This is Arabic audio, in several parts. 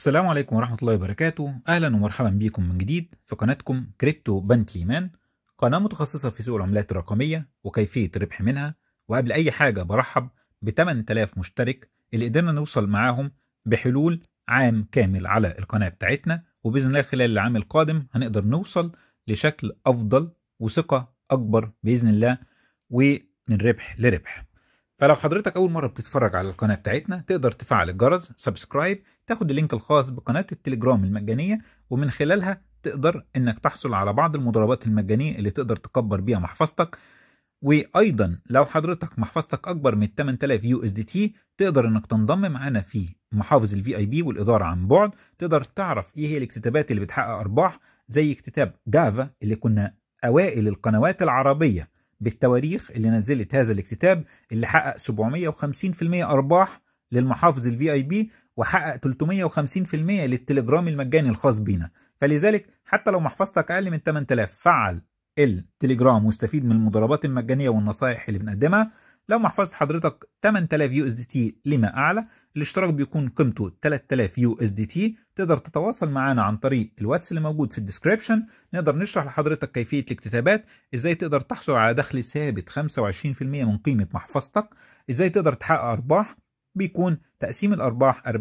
السلام عليكم ورحمة الله وبركاته أهلا ومرحبا بكم من جديد في قناتكم كريبتو بنكلي مان قناة متخصصة في سوق العملات الرقمية وكيفية الربح منها وقبل أي حاجة برحب ب 8000 مشترك اللي قدرنا نوصل معاهم بحلول عام كامل على القناة بتاعتنا وبإذن الله خلال العام القادم هنقدر نوصل لشكل أفضل وثقة أكبر بإذن الله ومن ربح لربح فلو حضرتك أول مرة بتتفرج على القناة بتاعتنا تقدر تفعل الجرس سبسكرايب تاخد اللينك الخاص بقناة التليجرام المجانية ومن خلالها تقدر إنك تحصل على بعض المضاربات المجانية اللي تقدر تكبر بيها محفظتك وايضا لو حضرتك محفظتك اكبر من 8000 يو اس دي تي تقدر انك تنضم معانا في محافظ الفي اي بي والاداره عن بعد تقدر تعرف ايه هي الاكتتابات اللي بتحقق ارباح زي اكتتاب جافا اللي كنا اوائل القنوات العربيه بالتواريخ اللي نزلت هذا الاكتتاب اللي حقق 750% ارباح للمحافظ الفي اي بي وحقق 350% للتليجرام المجاني الخاص بينا فلذلك حتى لو محفظتك اقل من 8000 فعل التليجرام واستفيد من المضاربات المجانيه والنصائح اللي بنقدمها لو محفظه حضرتك 8000 يو اس دي تي لما اعلى الاشتراك بيكون قيمته 3000 يو اس دي تي تقدر تتواصل معانا عن طريق الواتس اللي موجود في الديسكريبشن نقدر نشرح لحضرتك كيفيه الاكتتابات ازاي تقدر تحصل على دخل ثابت 25% من قيمه محفظتك ازاي تقدر تحقق ارباح بيكون تقسيم الارباح 40%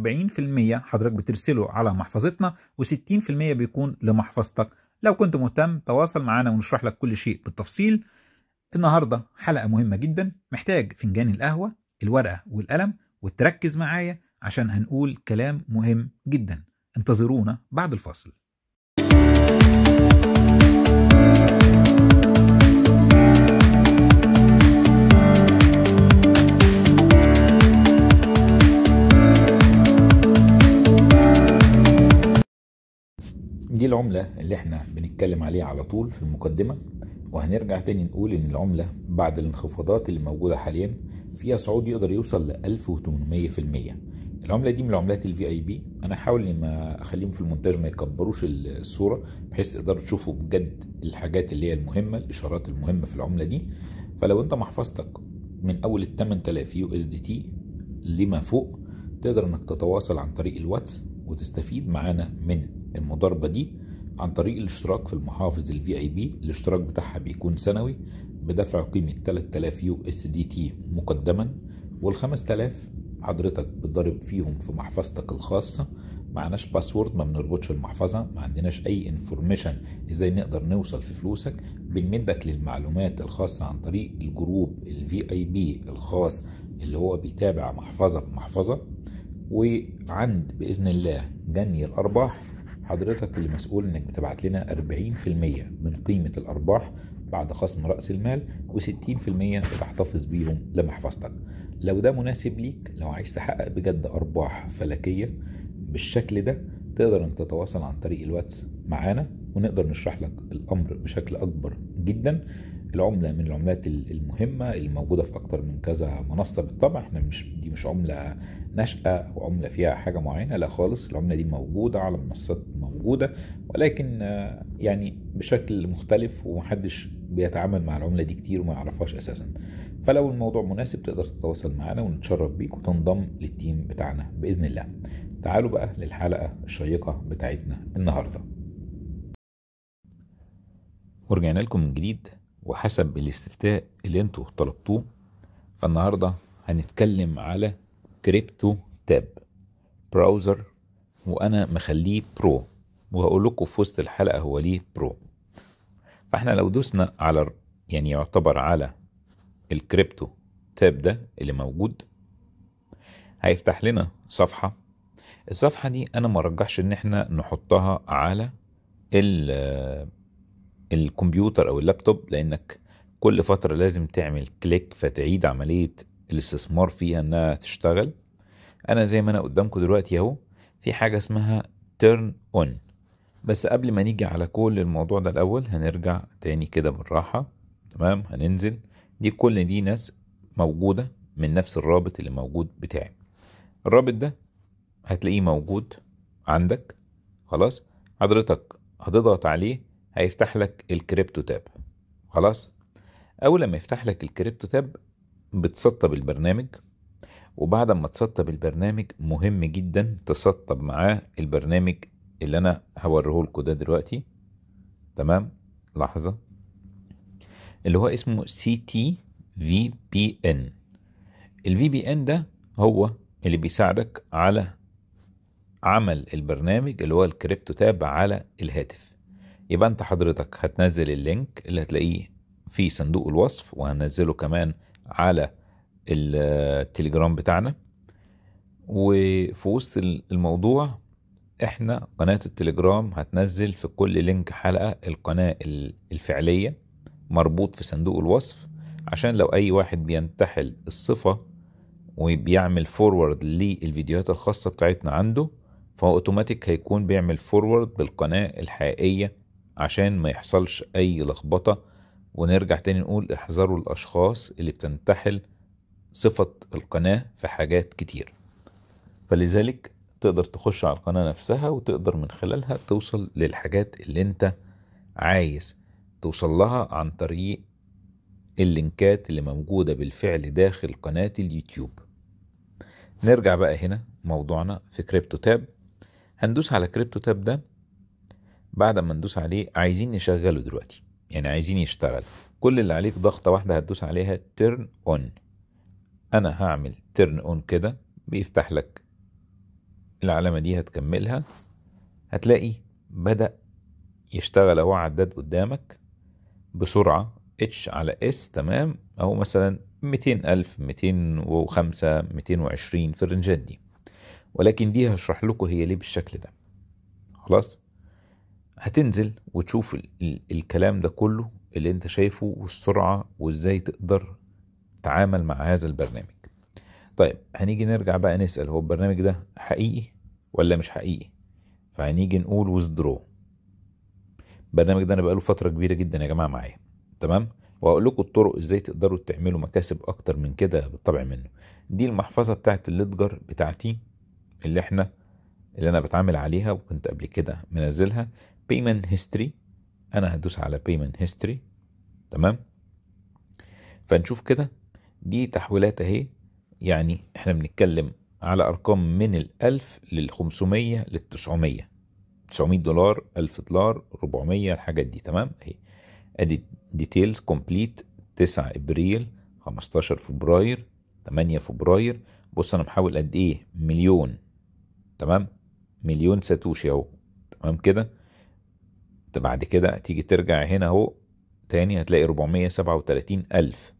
حضرتك بترسله على محفظتنا و60% بيكون لمحفظتك لو كنت مهتم تواصل معانا ونشرح لك كل شيء بالتفصيل النهارده حلقه مهمه جدا محتاج فنجان القهوه الورقه والقلم وتركز معايا عشان هنقول كلام مهم جدا انتظرونا بعد الفاصل دي العملة اللي احنا بنتكلم عليها على طول في المقدمة وهنرجع تاني نقول ان العملة بعد الانخفاضات اللي موجودة حاليا فيها صعود يقدر يوصل ل 1800% العمله دي من العملات الفي اي بي انا هحاول ما اخليهم في المونتاج ما يكبروش الصوره بحيث تقدروا تشوفوا بجد الحاجات اللي هي المهمه الاشارات المهمه في العمله دي فلو انت محفظتك من اول ال 8000 يو اس دي تي لما فوق تقدر انك تتواصل عن طريق الواتس وتستفيد معانا من المضاربه دي عن طريق الاشتراك في المحافظ الفي اي بي الاشتراك بتاعها بيكون سنوي بدفع قيمة 3000 يو اس دي تي مقدما وال 5000 حضرتك بتضرب فيهم في محفظتك الخاصة معناش باسورد ما بنربطش المحفظة ما عندناش أي انفورميشن إزاي نقدر نوصل في فلوسك بنمدك للمعلومات الخاصة عن طريق الجروب الفي اي بي الخاص اللي هو بيتابع محفظة بمحفظة وعند بإذن الله جني الأرباح حضرتك اللي مسؤول انك بتبعت لنا 40% من قيمة الأرباح بعد خصم رأس المال و60% بتحتفظ بيهم لمحفظتك لو ده مناسب ليك لو عايز تحقق بجد أرباح فلكية بالشكل ده تقدر انك تتواصل عن طريق الواتس معانا ونقدر نشرح لك الامر بشكل اكبر جدا العمله من العملات المهمه الموجوده في اكتر من كذا منصه بالطبع احنا مش دي مش عمله نشأة او عمله فيها حاجه معينه لا خالص العمله دي موجوده على منصات موجوده ولكن آه، يعني بشكل مختلف ومحدش بيتعامل مع العمله دي كتير وما يعرفهاش اساسا فلو الموضوع مناسب تقدر تتواصل معنا ونتشرف بيك وتنضم للتيم بتاعنا باذن الله تعالوا بقى للحلقه الشيقه بتاعتنا النهارده ورجعنا لكم من جديد وحسب الاستفتاء اللي انتوا طلبتوه فالنهارده هنتكلم على كريبتو تاب براوزر وانا مخليه برو وهقول لكم في وسط الحلقه هو ليه برو فاحنا لو دوسنا على يعني يعتبر على الكريبتو تاب ده اللي موجود هيفتح لنا صفحه الصفحه دي انا ما ان احنا نحطها على ال الكمبيوتر او اللابتوب لانك كل فتره لازم تعمل كليك فتعيد عمليه الاستثمار فيها انها تشتغل انا زي ما انا قدامكم دلوقتي اهو في حاجه اسمها تيرن اون بس قبل ما نيجي على كل الموضوع ده الاول هنرجع تاني كده بالراحه تمام هننزل دي كل دي ناس موجوده من نفس الرابط اللي موجود بتاعي الرابط ده هتلاقيه موجود عندك خلاص حضرتك هتضغط عليه هيفتح لك الكريبتو تاب خلاص اول ما يفتح لك الكريبتو تاب بتسطب البرنامج وبعد ما تسطب البرنامج مهم جدا تسطب معاه البرنامج اللي انا هوريه لكم ده دلوقتي تمام لحظه اللي هو اسمه سي تي في بي ان الفي بي ان ده هو اللي بيساعدك على عمل البرنامج اللي هو الكريبتو تاب على الهاتف يبقى انت حضرتك هتنزل اللينك اللي هتلاقيه في صندوق الوصف وهنزله كمان على التليجرام بتاعنا وفي وسط الموضوع احنا قناة التليجرام هتنزل في كل لينك حلقة القناة الفعلية مربوط في صندوق الوصف عشان لو اي واحد بينتحل الصفة وبيعمل فورورد للفيديوهات الخاصة بتاعتنا عنده فهو اوتوماتيك هيكون بيعمل فورورد بالقناة الحقيقية عشان ما يحصلش اي لخبطة ونرجع تاني نقول احذروا الاشخاص اللي بتنتحل صفة القناة في حاجات كتير فلذلك تقدر تخش على القناة نفسها وتقدر من خلالها توصل للحاجات اللي انت عايز توصل لها عن طريق اللينكات اللي موجودة بالفعل داخل قناة اليوتيوب نرجع بقى هنا موضوعنا في كريبتو تاب هندوس على كريبتو تاب ده بعد ما ندوس عليه عايزين نشغله دلوقتي يعني عايزين يشتغل كل اللي عليك ضغطة واحدة هتدوس عليها turn on أنا هعمل turn on كده بيفتح لك العلامة دي هتكملها هتلاقي بدأ يشتغل اهو عداد قدامك بسرعة اتش على اس تمام اهو مثلا 200 ألف 205 220 في الرنجات دي ولكن دي هشرح لكم هي ليه بالشكل ده خلاص هتنزل وتشوف ال الكلام ده كله اللي انت شايفه والسرعة وازاي تقدر تعامل مع هذا البرنامج طيب هنيجي نرجع بقى نسأل هو البرنامج ده حقيقي ولا مش حقيقي فهنيجي نقول وزدرو البرنامج ده انا بقاله فترة كبيرة جدا يا جماعة معايا تمام وهقول لكم الطرق ازاي تقدروا تعملوا مكاسب اكتر من كده بالطبع منه دي المحفظة بتاعت الليدجر بتاعتي اللي احنا اللي انا بتعامل عليها وكنت قبل كده منزلها بيمنت هيستوري انا هدوس على بيمنت هيستوري تمام فنشوف كده دي تحويلات اهي يعني احنا بنتكلم على ارقام من ال1000 الالف 500 للتسعمية 900 دولار 1000 دولار 400 الحاجات دي تمام اهي ادي ديتيلز كومبليت 9 ابريل 15 فبراير 8 فبراير بص انا محاول قد ايه مليون تمام مليون ساتوشي اهو تمام كده بعد كده تيجي ترجع هنا اهو تاني هتلاقي 437 ألف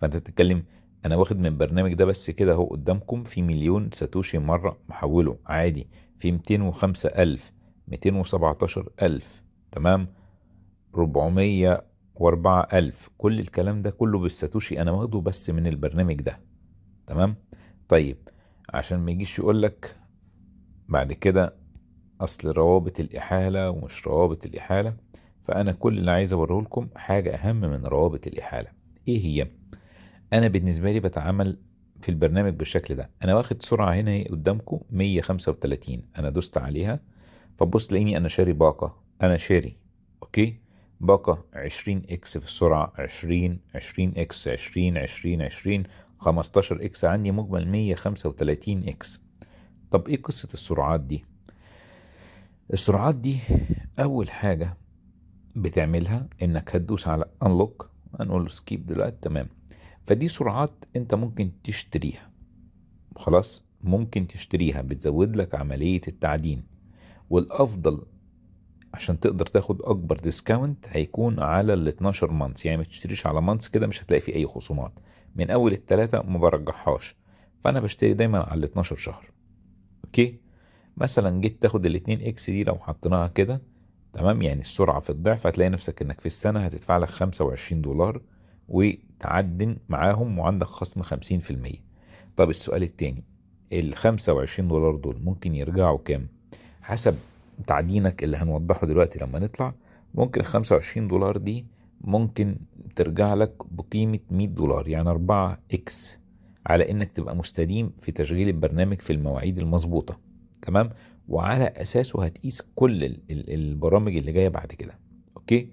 فأنت بتتكلم أنا واخد من البرنامج ده بس كده أهو قدامكم في مليون ساتوشي مرة محوله عادي في 205 ألف 217 ألف تمام 404 ألف كل الكلام ده كله بالساتوشي أنا واخده بس من البرنامج ده تمام طيب عشان ما يجيش يقول لك بعد كده اصل روابط الاحاله ومش روابط الاحاله فانا كل اللي عايز اوريه لكم حاجه اهم من روابط الاحاله ايه هي انا بالنسبه لي بتعامل في البرنامج بالشكل ده انا واخد سرعه هنا إيه قدامكم 135 انا دوست عليها فبص لاني انا شاري باقه انا شاري اوكي باقه 20 اكس في السرعه 20 20 اكس 20 20 20 15 اكس عندي مجمل 135 اكس طب ايه قصه السرعات دي السرعات دي اول حاجه بتعملها انك هتدوس على انلوك هنقول سكيب دلوقتي تمام فدي سرعات انت ممكن تشتريها خلاص ممكن تشتريها بتزود لك عمليه التعدين والافضل عشان تقدر تاخد اكبر ديسكاونت هيكون على ال 12 مانس يعني ما تشتريش على مانس كده مش هتلاقي فيه اي خصومات من اول التلاتة ما برجحهاش فانا بشتري دايما على ال 12 شهر اوكي مثلا جيت تاخد ال 2 اكس دي لو حطيناها كده تمام يعني السرعه في الضعف هتلاقي نفسك انك في السنه هتدفع لك 25 دولار وتعدن معاهم وعندك خصم 50% طب السؤال التاني ال 25 دولار دول ممكن يرجعوا كام حسب تعدينك اللي هنوضحه دلوقتي لما نطلع ممكن ال 25 دولار دي ممكن ترجع لك بقيمة 100 دولار يعني 4 اكس على انك تبقى مستديم في تشغيل البرنامج في المواعيد المظبوطة تمام وعلى اساسه هتقيس كل البرامج اللي جايه بعد كده اوكي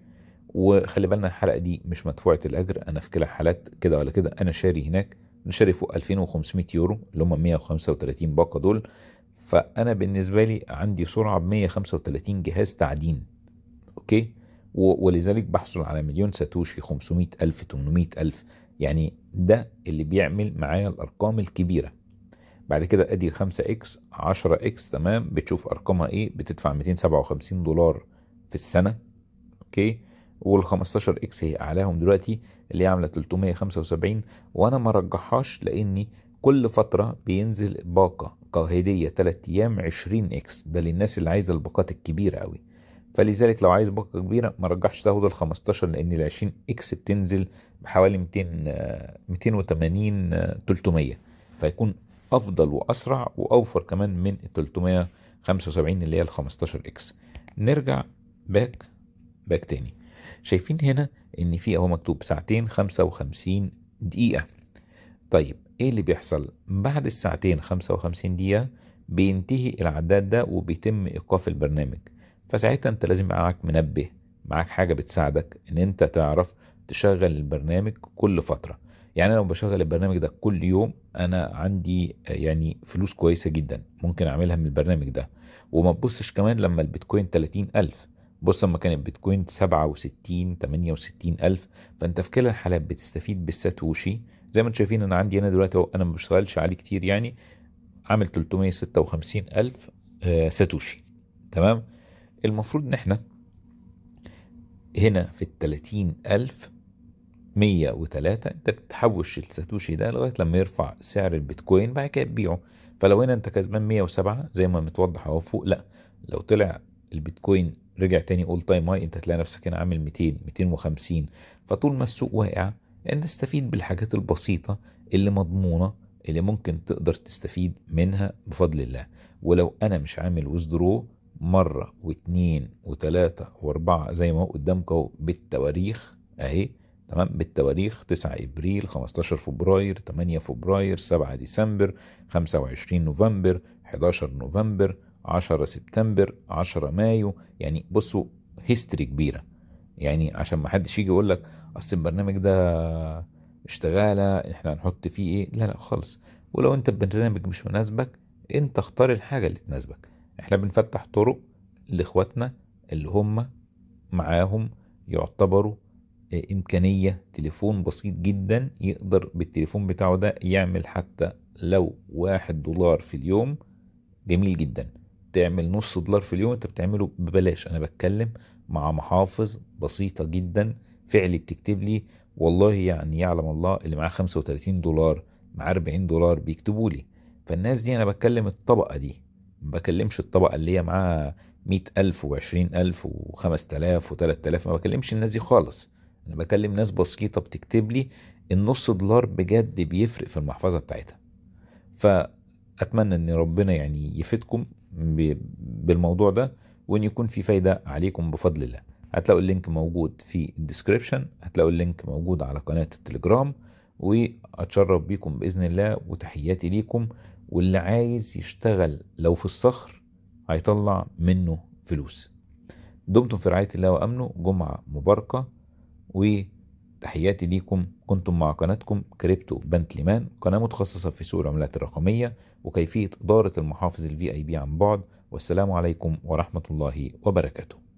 وخلي بالنا الحلقه دي مش مدفوعه الاجر انا في كلا حالات كده ولا كده انا شاري هناك انا شاري فوق 2500 يورو اللي هم 135 باقه دول فانا بالنسبه لي عندي سرعه ب 135 جهاز تعدين اوكي ولذلك بحصل على مليون ساتوشي 500 ألف 800 ألف يعني ده اللي بيعمل معايا الأرقام الكبيرة بعد كده ادي ال 5 اكس 10 اكس تمام بتشوف ارقامها ايه بتدفع 257 دولار في السنه اوكي وال 15 اكس هي اعلاهم دلوقتي اللي هي عامله 375 وانا ما رجحهاش لاني كل فتره بينزل باقه كهديه 3 ايام 20 اكس ده للناس اللي عايزه الباقات الكبيره قوي فلذلك لو عايز باقه كبيره ما رجحش تاخد ال 15 لان ال 20 اكس بتنزل بحوالي 200 280 300 فيكون افضل واسرع واوفر كمان من ال 375 اللي هي ال 15 اكس نرجع باك باك تاني شايفين هنا ان في اهو مكتوب ساعتين 55 دقيقه طيب ايه اللي بيحصل بعد الساعتين 55 دقيقه بينتهي العداد ده وبيتم ايقاف البرنامج فساعتها انت لازم يبقى معاك منبه معاك حاجه بتساعدك ان انت تعرف تشغل البرنامج كل فتره يعني لو بشغل البرنامج ده كل يوم انا عندي آه، يعني فلوس كويسه جدا ممكن اعملها من البرنامج ده وما تبصش كمان لما البيتكوين 30000 بص لما كان البيتكوين 67 68 ألف فأنت في كلا الحالات بتستفيد بالساتوشي زي ما انتم شايفين أنا عندي هنا دلوقتي أنا ما بشتغلش عليه كتير يعني عامل 356 ألف ساتوشي آه، تمام المفروض إن إحنا هنا في ال 30 ألف 103 انت بتحوش الساتوشي ده لغايه لما يرفع سعر البيتكوين بعد كده تبيعه فلو هنا انت كسبان 107 زي ما متوضح اهو فوق لا لو طلع البيتكوين رجع تاني اول تايم هاي انت هتلاقي نفسك هنا عامل 200 250 فطول ما السوق واقع انت استفيد بالحاجات البسيطه اللي مضمونه اللي ممكن تقدر تستفيد منها بفضل الله ولو انا مش عامل وزدرو مره واثنين وثلاثه واربعه زي ما هو قدامك اهو بالتواريخ اهي تمام بالتواريخ 9 ابريل 15 فبراير 8 فبراير 7 ديسمبر 25 نوفمبر 11 نوفمبر 10 سبتمبر 10 مايو يعني بصوا هيستوري كبيره يعني عشان ما حدش يجي يقول لك اصل البرنامج ده اشتغاله احنا هنحط فيه ايه لا لا خالص ولو انت البرنامج مش مناسبك انت اختار الحاجه اللي تناسبك احنا بنفتح طرق لاخواتنا اللي هم معاهم يعتبروا إمكانية تليفون بسيط جدا يقدر بالتليفون بتاعه ده يعمل حتى لو واحد دولار في اليوم جميل جدا تعمل نص دولار في اليوم انت بتعمله ببلاش انا بتكلم مع محافظ بسيطة جدا فعلي بتكتب لي والله يعني يعلم الله اللي معاه 35 دولار معاه 40 دولار بيكتبوا لي فالناس دي انا بتكلم الطبقة دي ما بكلمش الطبقة اللي هي معاها مئة ألف وعشرين ألف وخمس تلاف وتلات تلاف ما بكلمش الناس دي خالص انا بكلم ناس بسيطه بتكتب لي النص دولار بجد بيفرق في المحفظه بتاعتها فاتمنى ان ربنا يعني يفيدكم بالموضوع ده وان يكون في فايده عليكم بفضل الله هتلاقوا اللينك موجود في الديسكريبشن هتلاقوا اللينك موجود على قناه التليجرام واتشرف بيكم باذن الله وتحياتي ليكم واللي عايز يشتغل لو في الصخر هيطلع منه فلوس دمتم في رعايه الله وامنه جمعه مباركه وتحياتي ليكم كنتم مع قناتكم كريبتو بنتليمان قناة متخصصة في سوق العملات الرقمية وكيفية إدارة المحافظ الفي اي بي عن بعد والسلام عليكم ورحمة الله وبركاته